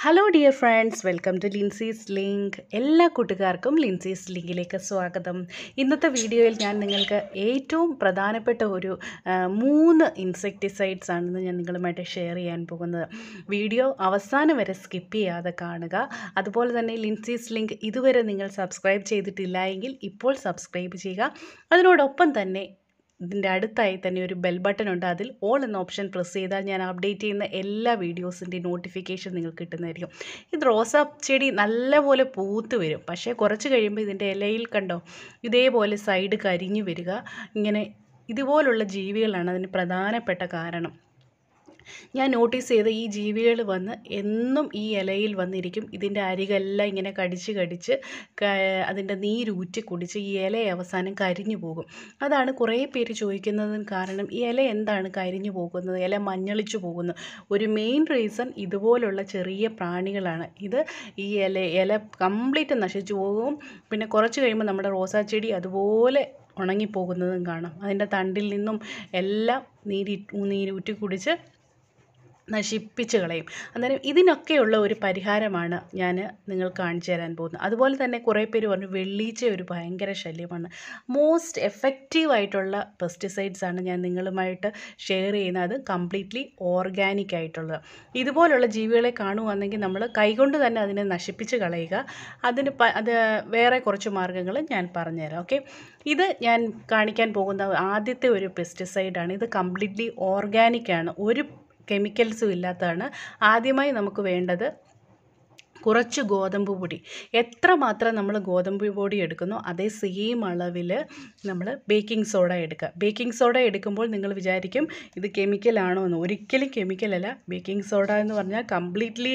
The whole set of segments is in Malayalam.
hello dear friends welcome to Lincy's link എല്ലാ കൂട്ടുകാർക്കും ലിൻസീസ് ലിങ്കിലേക്ക് സ്വാഗതം ഇന്നത്തെ വീഡിയോയിൽ ഞാൻ നിങ്ങൾക്ക് ഏറ്റവും പ്രധാനപ്പെട്ട ഒരു മൂന്ന് ഇൻസെക്ടിസൈഡ്സ് ആണെന്ന് ഞാൻ നിങ്ങളുമായിട്ട് ഷെയർ ചെയ്യാൻ പോകുന്നത് വീഡിയോ അവസാനം വരെ സ്കിപ്പ് ചെയ്യാതെ കാണുക അതുപോലെ തന്നെ ലിൻസീസ് ലിങ്ക് ഇതുവരെ നിങ്ങൾ സബ്സ്ക്രൈബ് ചെയ്തിട്ടില്ല എങ്കിൽ ഇപ്പോൾ സബ്സ്ക്രൈബ് ചെയ്യുക അതിനോടൊപ്പം തന്നെ ഇതിൻ്റെ അടുത്തായി തന്നെ ഒരു ബെൽ ബട്ടൺ ഉണ്ട് അതിൽ ഓൾ എന്ന ഓപ്ഷൻ പ്രസ് ചെയ്താൽ ഞാൻ അപ്ഡേറ്റ് ചെയ്യുന്ന എല്ലാ വീഡിയോസിൻ്റെ നോട്ടിഫിക്കേഷൻ നിങ്ങൾക്ക് കിട്ടുന്നതായിരിക്കും ഇത് റോസാ ചെടി നല്ലപോലെ പൂത്ത് വരും പക്ഷേ കുറച്ച് കഴിയുമ്പോൾ ഇതിൻ്റെ ഇലയിൽ കണ്ടോ ഇതേപോലെ സൈഡ് കരിഞ്ഞു വരിക ഇങ്ങനെ ഇതുപോലുള്ള ജീവികളാണ് അതിന് പ്രധാനപ്പെട്ട കാരണം ഞാൻ നോട്ടീസ് ചെയ്ത ഈ ജീവികൾ വന്ന് എന്നും ഈ ഇലയിൽ വന്നിരിക്കും ഇതിൻ്റെ അരികെല്ലാം ഇങ്ങനെ കടിച്ച് കടിച്ച് അതിൻ്റെ നീരൂറ്റി കുടിച്ച് ഈ ഇല അവസാനം കരിഞ്ഞു പോകും അതാണ് കുറേ പേര് ചോദിക്കുന്നതിന് കാരണം ഈ ഇല എന്താണ് കരിഞ്ഞു പോകുന്നത് ഇല മഞ്ഞളിച്ചു പോകുന്നു ഒരു മെയിൻ റീസൺ ഇതുപോലുള്ള ചെറിയ പ്രാണികളാണ് ഇത് ഈ ഇല ഇല കംപ്ലീറ്റ് നശിച്ചു പോകും പിന്നെ കുറച്ച് കഴിയുമ്പോൾ നമ്മുടെ റോസാ ചെടി അതുപോലെ ഉണങ്ങിപ്പോകുന്നതും കാണാം അതിൻ്റെ തണ്ടിൽ നിന്നും എല്ലാം നീരി നീരൂറ്റി കുടിച്ച് നശിപ്പിച്ച് കളയും അന്നേരം ഇതിനൊക്കെയുള്ള ഒരു പരിഹാരമാണ് ഞാൻ നിങ്ങൾ കാണിച്ചു തരാൻ പോകുന്നത് അതുപോലെ തന്നെ കുറേ പേര് പറഞ്ഞു വെള്ളീച്ച ഒരു ഭയങ്കര ശല്യമാണ് മോസ്റ്റ് എഫക്റ്റീവായിട്ടുള്ള പെസ്റ്റിസൈഡ്സാണ് ഞാൻ നിങ്ങളുമായിട്ട് ഷെയർ ചെയ്യുന്നത് കംപ്ലീറ്റ്ലി ഓർഗാനിക് ആയിട്ടുള്ളത് ഇതുപോലുള്ള ജീവികളെ കാണുകയാണെങ്കിൽ നമ്മൾ കൈകൊണ്ട് തന്നെ അതിനെ നശിപ്പിച്ച് കളയുക അതിന് അത് വേറെ കുറച്ച് മാർഗ്ഗങ്ങൾ ഞാൻ പറഞ്ഞുതരാം ഓക്കെ ഇത് ഞാൻ കാണിക്കാൻ പോകുന്ന ആദ്യത്തെ ഒരു പെസ്റ്റിസൈഡാണ് ഇത് കംപ്ലീറ്റ്ലി ഓർഗാനിക്കാണ് ഒരു കെമിക്കൽസും ഇല്ലാത്തതാണ് ആദ്യമായി നമുക്ക് വേണ്ടത് കുറച്ച് ഗോതമ്പ് പൊടി എത്രമാത്രം നമ്മൾ ഗോതമ്പ് പൊടി എടുക്കുന്നു അതേ സെയിം അളവിൽ നമ്മൾ ബേക്കിംഗ് സോഡ എടുക്കുക ബേക്കിംഗ് സോഡ എടുക്കുമ്പോൾ നിങ്ങൾ വിചാരിക്കും ഇത് കെമിക്കലാണോ എന്ന് ഒരിക്കലും കെമിക്കലല്ല ബേക്കിംഗ് സോഡ എന്ന് പറഞ്ഞാൽ കംപ്ലീറ്റ്ലി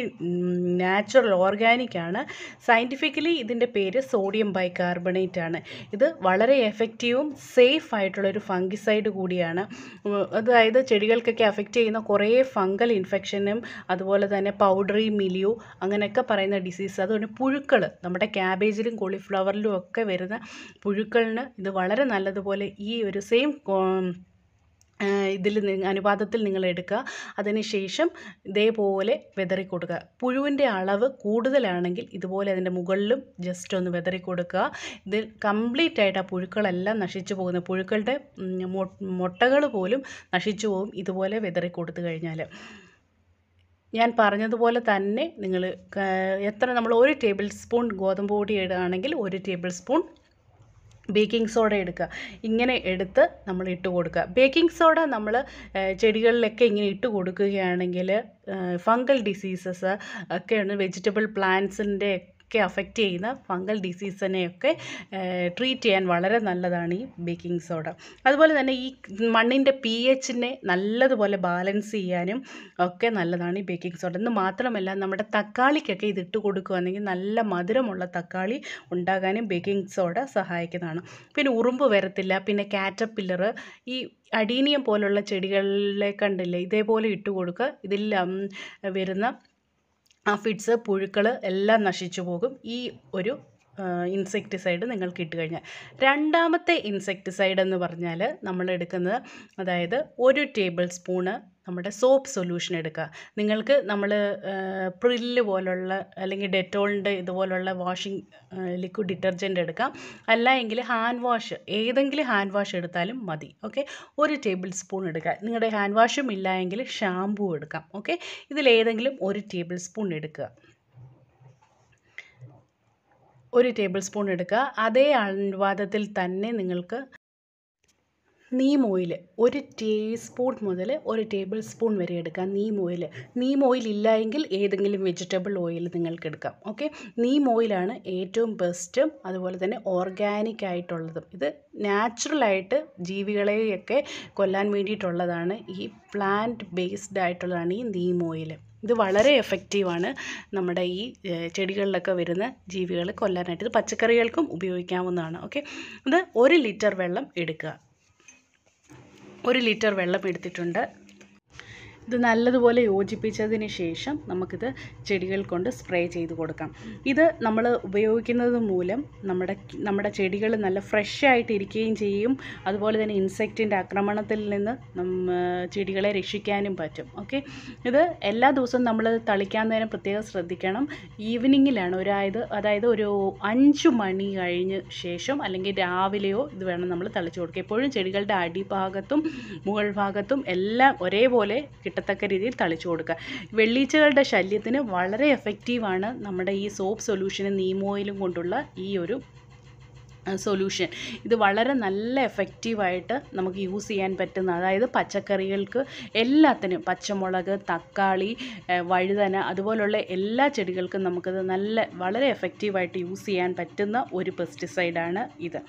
നാച്ചുറൽ ഓർഗാനിക് ആണ് സയൻറ്റിഫിക്കലി ഇതിൻ്റെ പേര് സോഡിയം ബൈകാർബണേറ്റ് ആണ് ഇത് വളരെ എഫക്റ്റീവും സേഫ് ആയിട്ടുള്ളൊരു ഫംഗിസൈഡ് കൂടിയാണ് അതായത് ചെടികൾക്കൊക്കെ അഫക്റ്റ് ചെയ്യുന്ന കുറേ ഫംഗൽ ഇൻഫെക്ഷനും അതുപോലെ തന്നെ പൗഡറി മിലിയോ അങ്ങനെയൊക്കെ പറയുന്ന ഡിസീസ് അതുകൊണ്ട് പുഴുക്കൾ നമ്മുടെ ക്യാബേജിലും കോളിഫ്ലവറിലും ഒക്കെ വരുന്ന പുഴുക്കളിന് ഇത് വളരെ നല്ലതുപോലെ ഈ ഒരു സെയിം ഇതിൽ അനുപാതത്തിൽ നിങ്ങൾ എടുക്കുക അതിനുശേഷം ഇതേപോലെ വിതറി കൊടുക്കുക പുഴുവിൻ്റെ അളവ് കൂടുതലാണെങ്കിൽ ഇതുപോലെ അതിൻ്റെ മുകളിലും ജസ്റ്റ് ഒന്ന് വിതറി കൊടുക്കുക ഇത് കംപ്ലീറ്റ് ആയിട്ട് ആ പുഴുക്കളെല്ലാം നശിച്ചു പോകുന്ന പുഴുക്കളുടെ മുട്ടകൾ പോലും നശിച്ചു പോകും ഇതുപോലെ വിതറി കൊടുത്തു കഴിഞ്ഞാൽ ഞാൻ പറഞ്ഞതുപോലെ തന്നെ നിങ്ങൾ എത്ര നമ്മൾ ഒരു ടേബിൾ സ്പൂൺ ഗോതമ്പ് പൊടി ഇടുകയാണെങ്കിൽ ഒരു ടേബിൾ സ്പൂൺ ബേക്കിംഗ് സോഡ എടുക്കുക ഇങ്ങനെ എടുത്ത് നമ്മൾ ഇട്ട് കൊടുക്കുക ബേക്കിംഗ് സോഡ നമ്മൾ ചെടികളിലൊക്കെ ഇങ്ങനെ ഇട്ട് കൊടുക്കുകയാണെങ്കിൽ ഫംഗൽ ഡിസീസസ് ഒക്കെയാണ് വെജിറ്റബിൾ പ്ലാന്റ്സിൻ്റെ ഒക്കെ അഫക്റ്റ് ചെയ്യുന്ന ഫംഗൽ ഡിസീസിനെയൊക്കെ ട്രീറ്റ് ചെയ്യാൻ വളരെ നല്ലതാണ് ഈ ബേക്കിംഗ് സോഡ അതുപോലെ തന്നെ ഈ മണ്ണിൻ്റെ പി എച്ചിനെ നല്ലതുപോലെ ബാലൻസ് ചെയ്യാനും ഒക്കെ നല്ലതാണ് ഈ ബേക്കിംഗ് സോഡ എന്ന് മാത്രമല്ല നമ്മുടെ തക്കാളിക്കൊക്കെ ഇതിട്ട് കൊടുക്കുകയാണെങ്കിൽ നല്ല മധുരമുള്ള തക്കാളി ഉണ്ടാകാനും ബേക്കിംഗ് സോഡ സഹായിക്കുന്നതാണ് പിന്നെ ഉറുമ്പ് വരത്തില്ല പിന്നെ പില്ലറ് ഈ അടീനിയം പോലുള്ള ചെടികളിലെ കണ്ടില്ലേ ഇതേപോലെ ഇട്ട് കൊടുക്കുക ഇതിൽ വരുന്ന അഫിഡ്സ് പുഴുക്കൾ എല്ലാം നശിച്ചു പോകും ഈ ഒരു ഇൻസെക്ടിസൈഡ് നിങ്ങൾക്ക് ഇട്ട് കഴിഞ്ഞാൽ രണ്ടാമത്തെ ഇൻസെക്ടിസൈഡ് എന്ന് പറഞ്ഞാൽ നമ്മൾ എടുക്കുന്നത് അതായത് ഒരു ടേബിൾ സ്പൂണ് നമ്മുടെ സോപ്പ് സൊല്യൂഷൻ എടുക്കുക നിങ്ങൾക്ക് നമ്മൾ പ്രില്ല് പോലുള്ള അല്ലെങ്കിൽ ഡെറ്റോളിൻ്റെ ഇതുപോലുള്ള വാഷിംഗ് ലിക്വിഡ് ഡിറ്റർജൻറ്റ് എടുക്കാം അല്ല എങ്കിൽ ഹാൻഡ് വാഷ് ഏതെങ്കിലും ഹാൻഡ് വാഷ് എടുത്താലും മതി ഓക്കെ ഒരു ടേബിൾ സ്പൂൺ എടുക്കുക നിങ്ങളുടെ ഹാൻഡ് വാഷും ഇല്ല എങ്കിൽ ഷാമ്പൂ എടുക്കാം ഓക്കെ ഇതിലേതെങ്കിലും ഒരു ടേബിൾ സ്പൂൺ എടുക്കുക ഒരു ടേബിൾ സ്പൂൺ എടുക്കുക അതേ അനുവാദത്തിൽ തന്നെ നിങ്ങൾക്ക് നീം ഓയിൽ ഒരു ടീസ്പൂൺ മുതൽ ഒരു ടേബിൾ സ്പൂൺ വരെ എടുക്കാം നീം ഓയിൽ നീം ഓയിൽ ഇല്ലായെങ്കിൽ ഏതെങ്കിലും വെജിറ്റബിൾ ഓയിൽ നിങ്ങൾക്ക് എടുക്കാം ഓക്കെ നീം ഓയിലാണ് ഏറ്റവും ബെസ്റ്റും അതുപോലെ തന്നെ ഓർഗാനിക് ആയിട്ടുള്ളതും ഇത് നാച്ചുറലായിട്ട് ജീവികളെയൊക്കെ കൊല്ലാൻ വേണ്ടിയിട്ടുള്ളതാണ് ഈ പ്ലാന്റ് ബേസ്ഡ് ആയിട്ടുള്ളതാണ് ഈ നീം ഓയിൽ ഇത് വളരെ എഫക്റ്റീവാണ് നമ്മുടെ ഈ ചെടികളിലൊക്കെ വരുന്ന ജീവികൾ കൊല്ലാനായിട്ട് ഇത് പച്ചക്കറികൾക്കും ഉപയോഗിക്കാവുന്നതാണ് ഓക്കെ ഇത് ഒരു ലിറ്റർ വെള്ളം എടുക്കുക ഒരു ലിറ്റർ വെള്ളം എടുത്തിട്ടുണ്ട് ഇത് നല്ലതുപോലെ യോജിപ്പിച്ചതിന് ശേഷം നമുക്കിത് ചെടികൾ കൊണ്ട് സ്പ്രേ ചെയ്ത് കൊടുക്കാം ഇത് നമ്മൾ ഉപയോഗിക്കുന്നത് മൂലം നമ്മുടെ നമ്മുടെ ചെടികൾ നല്ല ഫ്രഷ് ആയിട്ട് ഇരിക്കുകയും ചെയ്യും അതുപോലെ തന്നെ ഇൻസെക്റ്റിൻ്റെ ആക്രമണത്തിൽ നിന്ന് ചെടികളെ രക്ഷിക്കാനും പറ്റും ഓക്കെ ഇത് എല്ലാ ദിവസവും നമ്മൾ തളിക്കാൻ നേരം പ്രത്യേകം ശ്രദ്ധിക്കണം ഈവനിങ്ങിലാണ് ഒരായത് അതായത് ഒരു അഞ്ച് മണി കഴിഞ്ഞ ശേഷം അല്ലെങ്കിൽ രാവിലെയോ ഇത് വേണം നമ്മൾ തളിച്ചു കൊടുക്കുക എപ്പോഴും ചെടികളുടെ അടിഭാഗത്തും മുകൾ ഭാഗത്തും എല്ലാം ഒരേപോലെ കിട്ടും കിട്ടത്തക്ക രീതിയിൽ തളിച്ചു കൊടുക്കുക വെള്ളീച്ചകളുടെ ശല്യത്തിന് വളരെ എഫക്റ്റീവാണ് നമ്മുടെ ഈ സോപ്പ് സൊല്യൂഷന് നീമോയിലും കൊണ്ടുള്ള ഈ ഒരു സൊല്യൂഷൻ ഇത് വളരെ നല്ല എഫക്റ്റീവായിട്ട് നമുക്ക് യൂസ് ചെയ്യാൻ പറ്റുന്ന അതായത് പച്ചക്കറികൾക്ക് എല്ലാത്തിനും പച്ചമുളക് തക്കാളി വഴുതന അതുപോലുള്ള എല്ലാ ചെടികൾക്കും നമുക്കത് നല്ല വളരെ എഫക്റ്റീവായിട്ട് യൂസ് ചെയ്യാൻ പറ്റുന്ന ഒരു പെസ്റ്റിസൈഡാണ് ഇത്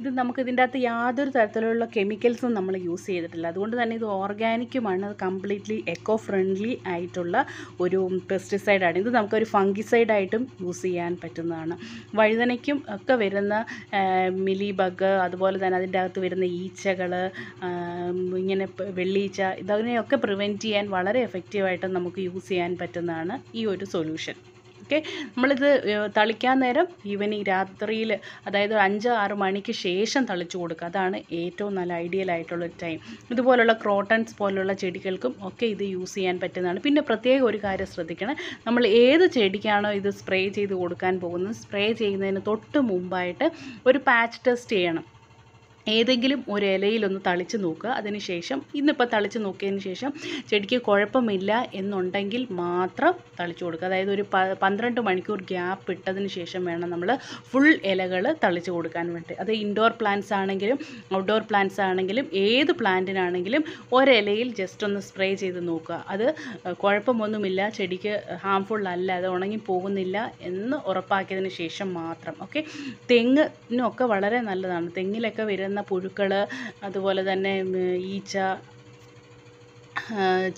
ഇത് നമുക്ക് ഇതിൻ്റെ അകത്ത് യാതൊരു തരത്തിലുള്ള കെമിക്കൽസും നമ്മൾ യൂസ് ചെയ്തിട്ടില്ല അതുകൊണ്ട് തന്നെ ഇത് ഓർഗാനിക്കുമാണ് കംപ്ലീറ്റ്ലി എക്കോ ഫ്രണ്ട്ലി ആയിട്ടുള്ള ഒരു പെസ്റ്റിസൈഡാണ് ഇത് നമുക്കൊരു ഫംഗിസൈഡായിട്ടും യൂസ് ചെയ്യാൻ പറ്റുന്നതാണ് വഴുതനയ്ക്കും ഒക്കെ വരുന്ന മിലി ബഗ് അതുപോലെ തന്നെ അതിൻ്റെ അകത്ത് വരുന്ന ഈച്ചകൾ ഇങ്ങനെ വെള്ളീച്ച ഇതതിനെയൊക്കെ പ്രിവെൻറ്റ് ചെയ്യാൻ വളരെ എഫക്റ്റീവായിട്ട് നമുക്ക് യൂസ് ചെയ്യാൻ പറ്റുന്നതാണ് ഈ ഒരു സൊല്യൂഷൻ ഓക്കെ നമ്മളിത് തളിക്കാൻ നേരം ഈവനിങ് രാത്രിയിൽ അതായത് അഞ്ച് ആറ് മണിക്ക് ശേഷം തളിച്ചു കൊടുക്കുക അതാണ് ഏറ്റവും നല്ല ഐഡിയൽ ആയിട്ടുള്ള ടൈം ഇതുപോലുള്ള ക്രോട്ടൺസ് പോലുള്ള ചെടികൾക്കും ഒക്കെ ഇത് യൂസ് ചെയ്യാൻ പറ്റുന്നതാണ് പിന്നെ പ്രത്യേകം ഒരു കാര്യം ശ്രദ്ധിക്കണം നമ്മൾ ഏത് ചെടിക്കാണോ ഇത് സ്പ്രേ ചെയ്ത് കൊടുക്കാൻ പോകുന്നത് സ്പ്രേ ചെയ്യുന്നതിന് തൊട്ട് മുമ്പായിട്ട് ഒരു പാച്ച് ടെസ്റ്റ് ചെയ്യണം ഏതെങ്കിലും ഒരു ഇലയിലൊന്ന് തളിച്ച് നോക്കുക അതിനുശേഷം ഇന്നിപ്പോൾ തളിച്ച് നോക്കിയതിന് ശേഷം ചെടിക്ക് കുഴപ്പമില്ല എന്നുണ്ടെങ്കിൽ മാത്രം തളിച്ച് കൊടുക്കുക അതായത് ഒരു പന്ത്രണ്ട് മണിക്കൂർ ഗ്യാപ്പ് ഇട്ടതിന് ശേഷം വേണം നമ്മൾ ഫുൾ ഇലകൾ തളിച്ച് കൊടുക്കാൻ വേണ്ടി അത് ഇൻഡോർ പ്ലാന്റ്സ് ആണെങ്കിലും ഔട്ട്ഡോർ പ്ലാന്റ്സ് ആണെങ്കിലും ഏത് പ്ലാന്റിനാണെങ്കിലും ഒരിലയിൽ ജസ്റ്റ് ഒന്ന് സ്പ്രേ ചെയ്ത് നോക്കുക അത് കുഴപ്പമൊന്നുമില്ല ചെടിക്ക് ഹാംഫുൾ അല്ല അത് ഉണങ്ങി പോകുന്നില്ല എന്ന് ഉറപ്പാക്കിയതിന് ശേഷം മാത്രം ഓക്കെ തെങ്ങിനൊക്കെ വളരെ നല്ലതാണ് തെങ്ങിലൊക്കെ വരുന്ന കിടക്കുന്ന പുഴുക്കൾ അതുപോലെ തന്നെ ഈച്ച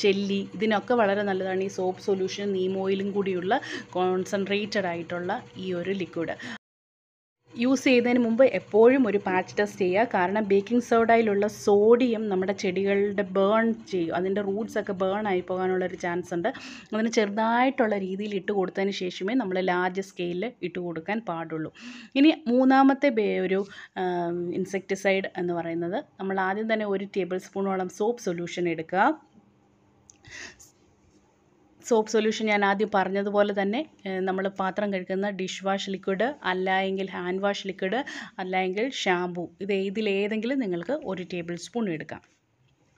ചെല്ലി ഇതിനൊക്കെ വളരെ നല്ലതാണ് ഈ സോപ്പ് സൊല്യൂഷൻ നീം ഓയിലും കൂടിയുള്ള കോൺസെൻട്രേറ്റഡ് ആയിട്ടുള്ള ഈ ഒരു ലിക്വിഡ് യൂസ് ചെയ്യുന്നതിന് മുമ്പ് എപ്പോഴും ഒരു പാച്ച് ടെസ്റ്റ് ചെയ്യുക കാരണം ബേക്കിംഗ് സോഡയിലുള്ള സോഡിയം നമ്മുടെ ചെടികളുടെ ബേൺ ചെയ്യും അതിൻ്റെ റൂട്ട്സൊക്കെ ബേൺ ആയി പോകാനുള്ളൊരു ചാൻസ് ഉണ്ട് അതിന് ചെറുതായിട്ടുള്ള രീതിയിൽ ഇട്ട് കൊടുത്തതിന് ശേഷമേ നമ്മൾ ലാർജ് സ്കെയിലിൽ ഇട്ട് കൊടുക്കാൻ പാടുള്ളൂ ഇനി മൂന്നാമത്തെ ഒരു ഇൻസെക്ടിസൈഡ് എന്ന് പറയുന്നത് നമ്മൾ ആദ്യം തന്നെ ഒരു ടേബിൾ സ്പൂണോളം സോപ്പ് സൊല്യൂഷൻ എടുക്കുക സോപ്പ് സൊല്യൂഷൻ ഞാൻ ആദ്യം പറഞ്ഞതുപോലെ തന്നെ നമ്മൾ പാത്രം കഴുകുന്ന ഡിഷ് വാഷ് ലിക്വിഡ് എങ്കിൽ ഹാൻഡ് വാഷ് ലിക്വിഡ് എങ്കിൽ ഷാമ്പൂ ഇത് ഏതിലേതെങ്കിലും നിങ്ങൾക്ക് ഒരു ടേബിൾ സ്പൂൺ എടുക്കാം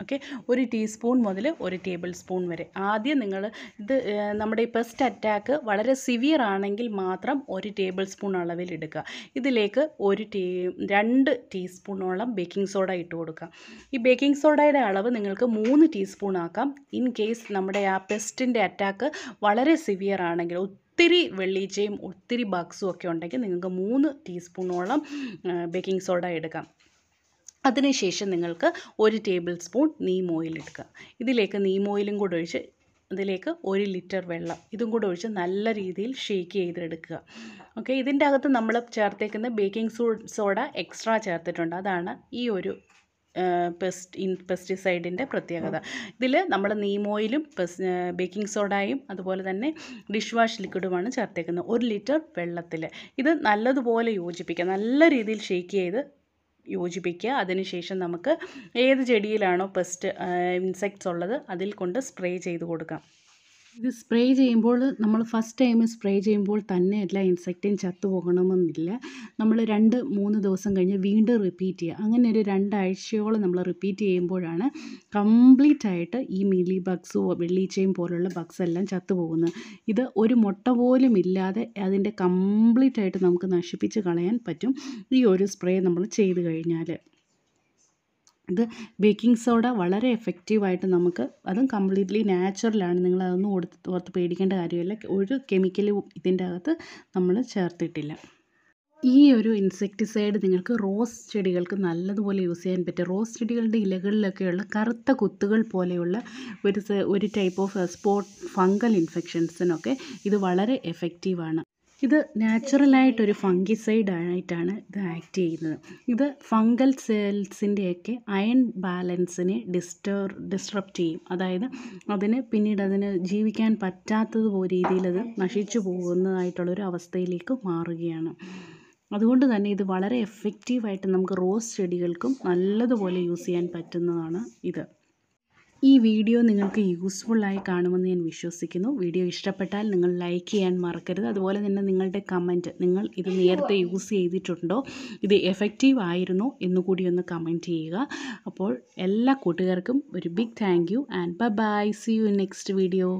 ഓക്കെ ഒരു ടീസ്പൂൺ മുതൽ ഒരു ടേബിൾ സ്പൂൺ വരെ ആദ്യം നിങ്ങൾ ഇത് നമ്മുടെ ഈ പെസ്റ്റ് അറ്റാക്ക് വളരെ സിവിയർ ആണെങ്കിൽ മാത്രം ഒരു ടേബിൾ സ്പൂൺ അളവിൽ എടുക്കുക ഇതിലേക്ക് ഒരു ടീ രണ്ട് ടീസ്പൂണോളം ബേക്കിംഗ് സോഡ ഇട്ട് കൊടുക്കുക ഈ ബേക്കിംഗ് സോഡയുടെ അളവ് നിങ്ങൾക്ക് മൂന്ന് ടീസ്പൂൺ ആക്കാം ഇൻ കേസ് നമ്മുടെ ആ പെസ്റ്റിൻ്റെ അറ്റാക്ക് വളരെ സിവിയർ ആണെങ്കിൽ ഒത്തിരി വെള്ളീച്ചയും ഒത്തിരി ബഗ്സും ഒക്കെ ഉണ്ടെങ്കിൽ നിങ്ങൾക്ക് മൂന്ന് ടീസ്പൂണോളം ബേക്കിംഗ് സോഡ എടുക്കാം അതിനുശേഷം നിങ്ങൾക്ക് ഒരു ടേബിൾ സ്പൂൺ നീം ഓയിൽ എടുക്കുക ഇതിലേക്ക് നീം ഓയിലും കൂടെ ഒഴിച്ച് അതിലേക്ക് ഒരു ലിറ്റർ വെള്ളം ഇതും കൂടെ ഒഴിച്ച് നല്ല രീതിയിൽ ഷേക്ക് ചെയ്തെടുക്കുക ഓക്കെ ഇതിൻ്റെ അകത്ത് നമ്മൾ ചേർത്തേക്കുന്ന ബേക്കിംഗ് സോഡ എക്സ്ട്രാ ചേർത്തിട്ടുണ്ട് അതാണ് ഈ ഒരു പെസ്റ്റ് ഇൻ പെസ്റ്റിസൈഡിൻ്റെ പ്രത്യേകത ഇതിൽ നമ്മൾ നീമോയിലും പെസ് ബേക്കിംഗ് സോഡയും അതുപോലെ തന്നെ ഡിഷ് വാഷ് ലിക്വിഡുമാണ് ചേർത്തേക്കുന്നത് ഒരു ലിറ്റർ വെള്ളത്തിൽ ഇത് നല്ലതുപോലെ യോജിപ്പിക്കുക നല്ല രീതിയിൽ ഷേക്ക് ചെയ്ത് യോജിപ്പിക്കുക അതിനുശേഷം നമുക്ക് ഏത് ചെടിയിലാണോ പെസ്റ്റ് ഇൻസെക്ട്സ് ഉള്ളത് അതിൽ കൊണ്ട് സ്പ്രേ ചെയ്ത് കൊടുക്കാം ഇത് സ്പ്രേ ചെയ്യുമ്പോൾ നമ്മൾ ഫസ്റ്റ് ടൈം സ്പ്രേ ചെയ്യുമ്പോൾ തന്നെ എല്ലാ ഇൻസെക്റ്റും ചത്തുപോകണമെന്നില്ല നമ്മൾ രണ്ട് മൂന്ന് ദിവസം കഴിഞ്ഞ് വീണ്ടും റിപ്പീറ്റ് ചെയ്യുക അങ്ങനെ ഒരു രണ്ടാഴ്ചയോളം നമ്മൾ റിപ്പീറ്റ് ചെയ്യുമ്പോഴാണ് കംപ്ലീറ്റ് ആയിട്ട് ഈ മീലി ബഗ്സ് വെള്ളീച്ചയും പോലുള്ള ബഗ്സ് എല്ലാം ചത്തുപോകുന്നത് ഇത് ഒരു മുട്ട പോലും ഇല്ലാതെ അതിൻ്റെ കംപ്ലീറ്റ് ആയിട്ട് നമുക്ക് നശിപ്പിച്ച് കളയാൻ പറ്റും ഈ ഒരു സ്പ്രേ നമ്മൾ ചെയ്ത് കഴിഞ്ഞാൽ ഇത് ബേക്കിംഗ് സോഡ വളരെ എഫക്റ്റീവായിട്ട് നമുക്ക് അതും കംപ്ലീറ്റ്ലി നാച്ചുറലാണ് നിങ്ങൾ അതൊന്നും ഓർത്ത് ഓർത്ത് പേടിക്കേണ്ട കാര്യമില്ല ഒരു കെമിക്കലും ഇതിൻ്റെ അകത്ത് നമ്മൾ ചേർത്തിട്ടില്ല ഈ ഒരു ഇൻസെക്ടിസൈഡ് നിങ്ങൾക്ക് റോസ് ചെടികൾക്ക് നല്ലതുപോലെ യൂസ് ചെയ്യാൻ പറ്റും റോസ് ചെടികളുടെ ഇലകളിലൊക്കെയുള്ള കറുത്ത കുത്തുകൾ പോലെയുള്ള ഒരു ഒരു ടൈപ്പ് ഓഫ് സ്പോട്ട് ഫംഗൽ ഇൻഫെക്ഷൻസിനൊക്കെ ഇത് വളരെ എഫക്റ്റീവാണ് ഇത് നാച്ചുറലായിട്ടൊരു ഫംഗിസൈഡ് ആയിട്ടാണ് ഇത് ആക്ട് ചെയ്യുന്നത് ഇത് ഫംഗൽ സെൽസിൻ്റെയൊക്കെ അയൺ ബാലൻസിനെ ഡിസ്റ്റർ ഡിസ്ട്രപ്റ്റ് ചെയ്യും അതായത് അതിന് പിന്നീട് അതിന് ജീവിക്കാൻ പറ്റാത്തത് രീതിയിൽ അത് നശിച്ചു പോകുന്നതായിട്ടുള്ളൊരു അവസ്ഥയിലേക്ക് മാറുകയാണ് അതുകൊണ്ട് തന്നെ ഇത് വളരെ എഫക്റ്റീവായിട്ട് നമുക്ക് റോസ് ചെടികൾക്കും നല്ലതുപോലെ യൂസ് ചെയ്യാൻ പറ്റുന്നതാണ് ഇത് ഈ വീഡിയോ നിങ്ങൾക്ക് യൂസ്ഫുള്ളായി കാണുമെന്ന് ഞാൻ വിശ്വസിക്കുന്നു വീഡിയോ ഇഷ്ടപ്പെട്ടാൽ നിങ്ങൾ ലൈക്ക് ചെയ്യാൻ മറക്കരുത് അതുപോലെ തന്നെ നിങ്ങളുടെ കമൻറ്റ് നിങ്ങൾ ഇത് നേരത്തെ യൂസ് ചെയ്തിട്ടുണ്ടോ ഇത് എഫക്റ്റീവ് ആയിരുന്നോ എന്നുകൂടി ഒന്ന് കമൻറ്റ് ചെയ്യുക അപ്പോൾ എല്ലാ കൂട്ടുകാർക്കും ഒരു big thank you and bye see you next video